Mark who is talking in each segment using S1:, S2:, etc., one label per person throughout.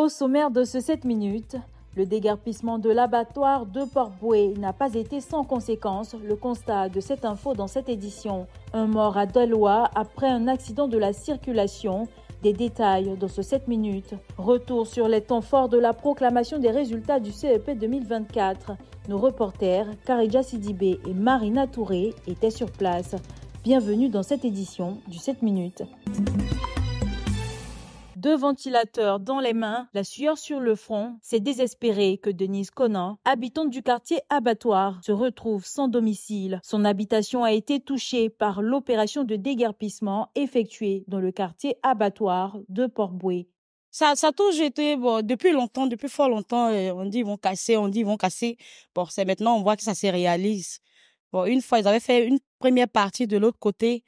S1: Au sommaire de ce 7 minutes, le dégarpissement de l'abattoir de Port-Boué n'a pas été sans conséquence, le constat de cette info dans cette édition. Un mort à Dalois après un accident de la circulation. Des détails dans ce 7 minutes. Retour sur les temps forts de la proclamation des résultats du CEP 2024. Nos reporters, Karidja Sidibé et Marina Touré, étaient sur place. Bienvenue dans cette édition du 7 minutes deux ventilateurs dans les mains, la sueur sur le front, c'est désespéré que Denise Conan, habitante du quartier Abattoir, se retrouve sans domicile. Son habitation a été touchée par l'opération de déguerpissement effectuée dans le quartier Abattoir de port Ça, ça a toujours été, depuis longtemps, depuis fort longtemps, euh, on dit ils vont casser, on dit ils vont casser. Bon, c'est maintenant, on voit que ça se réalise. Bon, une fois, ils avaient fait une première partie de l'autre côté.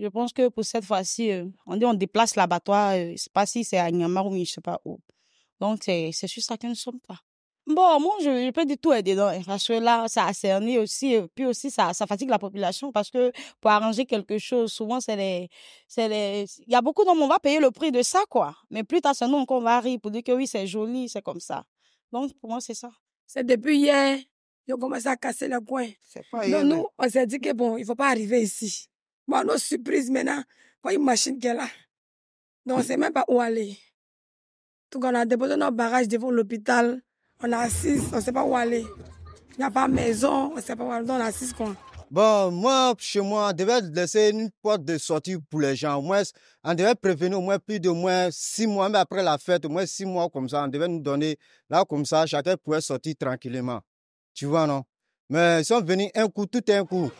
S1: Je pense que pour cette fois-ci, euh, on dit on déplace l'abattoir. Euh, je ne sais pas si c'est à Niamar ou je ne sais pas où. Donc, c'est juste ça que ne sommes pas. Bon, moi, je, peux du tout aider. dedans. Hein, parce que là, ça a cerné aussi. Euh, puis aussi, ça, ça fatigue la population parce que pour arranger quelque chose, souvent, c'est les, c'est les, il y a beaucoup d'hommes, on va payer le prix de ça, quoi. Mais plus tard, c'est nous qu'on va rire pour dire que oui, c'est joli, c'est comme ça. Donc, pour moi, c'est ça. C'est depuis hier, ils ont commencé à casser le coin. Donc, nous, on s'est dit que bon, il faut pas arriver ici. Bon, nos surprises maintenant, quoi une machine qui est là, donc on ne sait même pas où aller. Donc on a déposé nos barrages devant l'hôpital, on assiste, on ne sait pas où aller. Il n'y a pas de maison, on ne sait pas où aller, donc on assiste quoi. Bon, moi, chez moi, on devait laisser une porte de sortie pour les gens. moins, on devait prévenir au moins plus de moins six mois, mais après la fête, au moins six mois comme ça. On devait nous donner, là, comme ça, chacun pouvait sortir tranquillement. Tu vois, non? Mais ils sont venus un coup, tout un coup.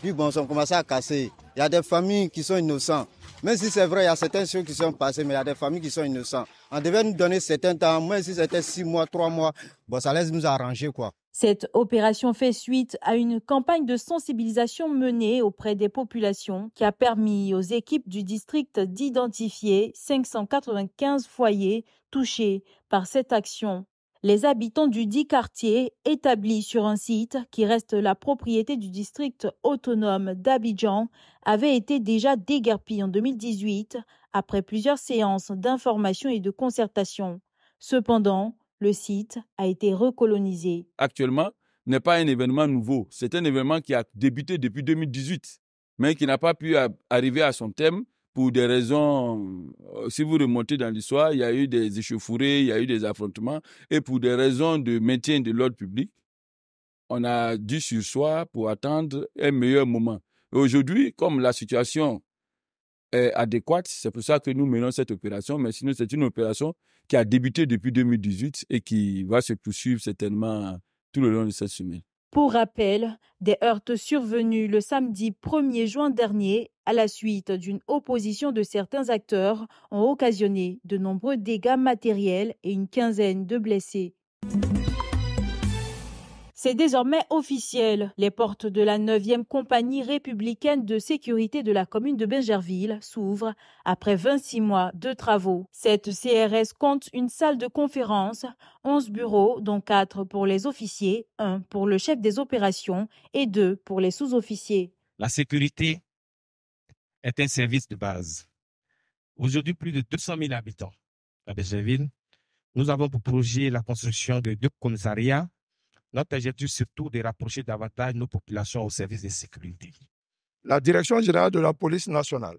S1: Puis bon, ont commencé à casser. Il y a des familles qui sont innocentes. Même si c'est vrai, il y a certaines choses qui sont passés, mais il y a des familles qui sont innocentes. On devait nous donner certains temps, même si c'était six mois, trois mois. Bon, ça laisse nous arranger, quoi. Cette opération fait suite à une campagne de sensibilisation menée auprès des populations qui a permis aux équipes du district d'identifier 595 foyers touchés par cette action les habitants du dit quartier, établis sur un site qui reste la propriété du district autonome d'Abidjan, avaient été déjà déguerpis en 2018 après plusieurs séances d'information et de concertation. Cependant, le site a été recolonisé. Actuellement, n'est pas un événement nouveau. C'est un événement qui a débuté depuis 2018, mais qui n'a pas pu arriver à son thème pour des raisons, euh, si vous remontez dans l'histoire, il y a eu des échauffourées, il y a eu des affrontements, et pour des raisons de maintien de l'ordre public, on a dû soi pour attendre un meilleur moment. Aujourd'hui, comme la situation est adéquate, c'est pour ça que nous menons cette opération, mais sinon c'est une opération qui a débuté depuis 2018 et qui va se poursuivre certainement tout le long de cette semaine. Pour rappel, des heurtes survenues le samedi 1er juin dernier à la suite d'une opposition de certains acteurs, ont occasionné de nombreux dégâts matériels et une quinzaine de blessés. C'est désormais officiel. Les portes de la 9e compagnie républicaine de sécurité de la commune de Bingerville s'ouvrent après 26 mois de travaux. Cette CRS compte une salle de conférence, 11 bureaux, dont 4 pour les officiers, 1 pour le chef des opérations et 2 pour les sous-officiers. La sécurité est un service de base. Aujourd'hui, plus de 200 000 habitants à Bergerville. Nous avons pour projet la construction de deux commissariats. Notre objectif, surtout, de rapprocher davantage nos populations au service de sécurité. La Direction générale de la police nationale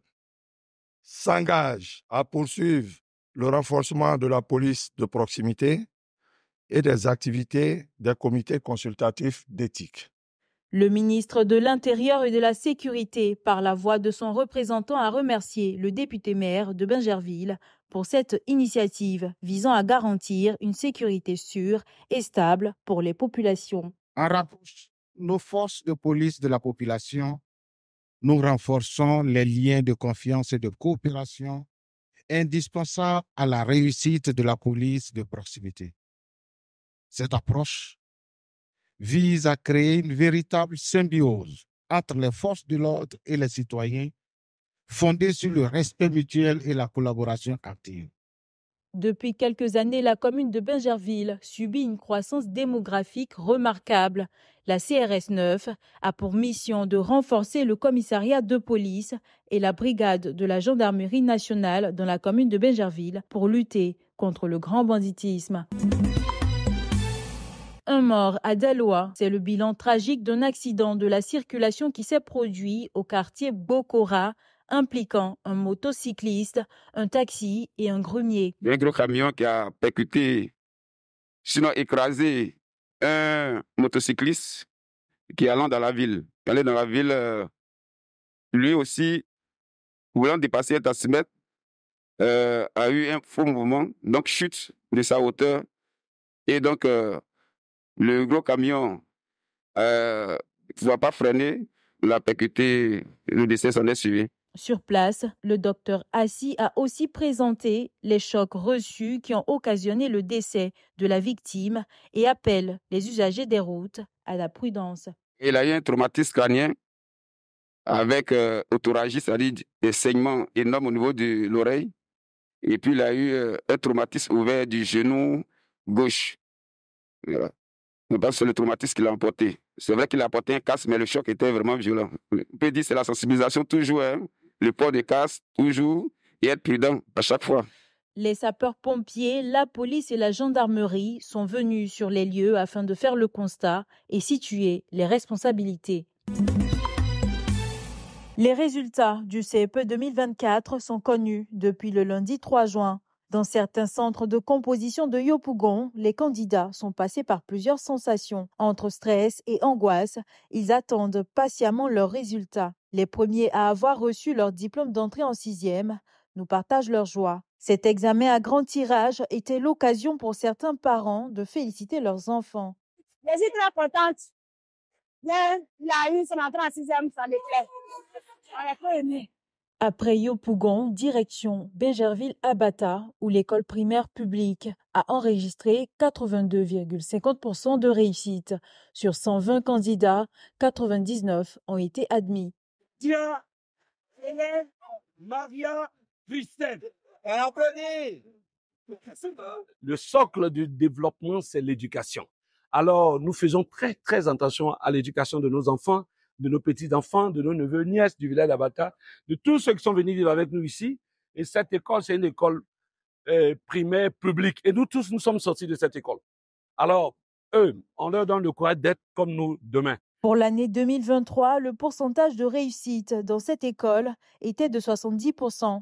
S1: s'engage à poursuivre le renforcement de la police de proximité et des activités des comités consultatifs d'éthique. Le ministre de l'Intérieur et de la Sécurité, par la voix de son représentant, a remercié le député maire de Bingerville pour cette initiative visant à garantir une sécurité sûre et stable pour les populations. En rapprochant nos forces de police de la population, nous renforçons les liens de confiance et de coopération indispensables à la réussite de la police de proximité. Cette approche vise à créer une véritable symbiose entre les forces de l'ordre et les citoyens, fondée sur le respect mutuel et la collaboration active. Depuis quelques années, la commune de Benjerville subit une croissance démographique remarquable. La CRS 9 a pour mission de renforcer le commissariat de police et la brigade de la gendarmerie nationale dans la commune de Benjerville pour lutter contre le grand banditisme un mort à Deloitte. C'est le bilan tragique d'un accident de la circulation qui s'est produit au quartier Bokora, impliquant un motocycliste, un taxi et un grumier. un gros camion qui a percuté, sinon écrasé, un motocycliste qui allant dans la ville. allait dans la ville, euh, lui aussi, voulant dépasser un taxi euh, a eu un faux mouvement, donc chute de sa hauteur. Et donc, euh, le gros camion euh, ne va pas freiner, l'a percuté, le décès s'en est suivi. Sur place, le docteur Assi a aussi présenté les chocs reçus qui ont occasionné le décès de la victime et appelle les usagers des routes à la prudence. Il a eu un traumatisme crânien avec euh, c'est-à-dire des saignements énormes au niveau de l'oreille. Et puis, il a eu euh, un traumatisme ouvert du genou gauche c'est le traumatisme qu'il a emporté. C'est vrai qu'il a porté un casque, mais le choc était vraiment violent. On peut dire c'est la sensibilisation toujours, hein. le port des casques, toujours, et être prudent à chaque fois. Les sapeurs-pompiers, la police et la gendarmerie sont venus sur les lieux afin de faire le constat et situer les responsabilités. Les résultats du CEP 2024 sont connus depuis le lundi 3 juin. Dans certains centres de composition de Yopougon, les candidats sont passés par plusieurs sensations. Entre stress et angoisse, ils attendent patiemment leurs résultats. Les premiers à avoir reçu leur diplôme d'entrée en sixième nous partagent leur joie. Cet examen à grand tirage était l'occasion pour certains parents de féliciter leurs enfants. Mais c'est très contente. Il a eu son entrée en sixième, ça l'éclaire. On est après Yopougon, direction Bégerville-Abata, où l'école primaire publique a enregistré 82,50% de réussite. Sur 120 candidats, 99 ont été admis. Maria Le socle du développement, c'est l'éducation. Alors, nous faisons très, très attention à l'éducation de nos enfants de nos petits-enfants, de nos neveux, nièces du village d'Abata, de tous ceux qui sont venus vivre avec nous ici. Et cette école, c'est une école euh, primaire publique. Et nous tous, nous sommes sortis de cette école. Alors, eux, on leur donne le courage d'être comme nous demain. Pour l'année 2023, le pourcentage de réussite dans cette école était de 70%.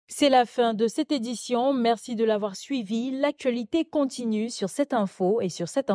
S1: C'est la fin de cette édition. Merci de l'avoir suivi. L'actualité continue sur cette info et sur cette